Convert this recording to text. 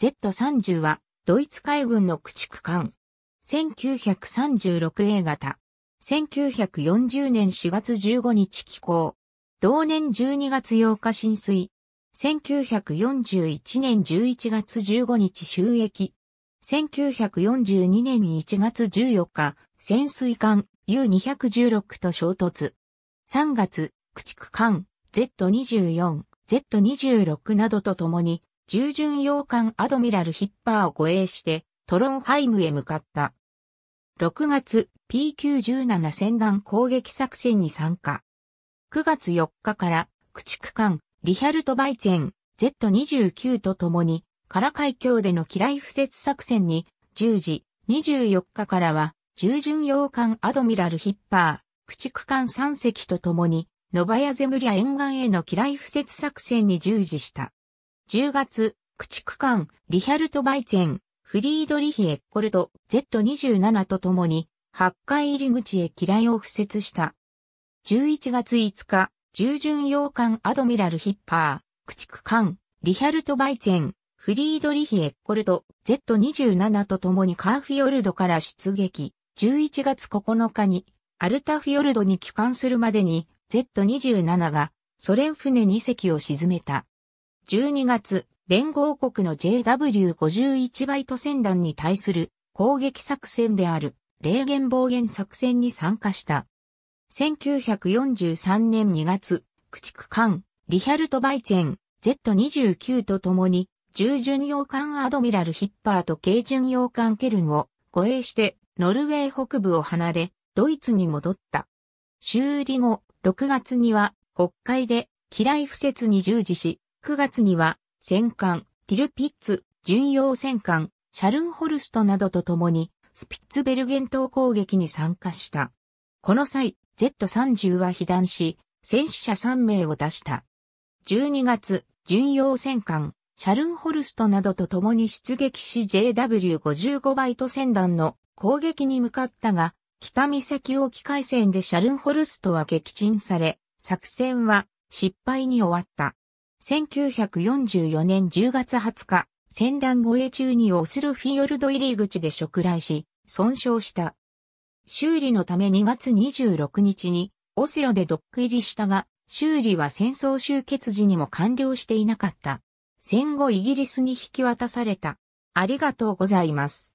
Z30 はドイツ海軍の駆逐艦。1936 A 型。1940年4月15日寄港。同年12月8日浸水。1941年11月15日収益。1942年1月14日、潜水艦 U216 と衝突。3月、駆逐艦 Z24、Z26 などと共に従順洋艦アドミラルヒッパーを護衛して、トロンハイムへ向かった。6月、P917 戦団攻撃作戦に参加。9月4日から、駆逐艦、リヒャルト・バイツェン、Z29 と共に、ラ海峡での機雷不設作戦に、10時、24日からは、従順洋艦アドミラルヒッパー、駆逐艦3隻と共に、ノバヤゼムリア沿岸への機雷不設作戦に従事した。10月、駆逐艦、リヒャルト・バイツェン、フリードリヒ・エッコルト、Z27 と共に、8階入り口へ機雷を敷設した。11月5日、従順洋艦アドミラル・ヒッパー、駆逐艦、リヒャルト・バイツェン、フリードリヒ・エッコルト、Z27 と共にカーフィヨルドから出撃。11月9日に、アルタフィヨルドに帰還するまでに、Z27 が、ソ連船2隻を沈めた。12月、連合国の JW51 バイト船団に対する攻撃作戦である、霊言暴言作戦に参加した。1943年2月、駆逐艦、リヒャルト・バイチェン、Z29 と共に、従巡洋艦アドミラル・ヒッパーと軽巡洋艦ケルンを護衛して、ノルウェー北部を離れ、ドイツに戻った。修理後、6月には、北海で、機雷不設に従事し、9月には、戦艦、ティルピッツ、巡洋戦艦、シャルンホルストなどと共に、スピッツベルゲン島攻撃に参加した。この際、Z30 は被弾し、戦死者3名を出した。12月、巡洋戦艦、シャルンホルストなどと共に出撃し JW55 バイト戦団の攻撃に向かったが、北岬沖海戦でシャルンホルストは撃沈され、作戦は失敗に終わった。1944年10月20日、戦団護衛中にオスルフィヨルド入り口で触来し、損傷した。修理のため2月26日にオスロでドック入りしたが、修理は戦争終結時にも完了していなかった。戦後イギリスに引き渡された。ありがとうございます。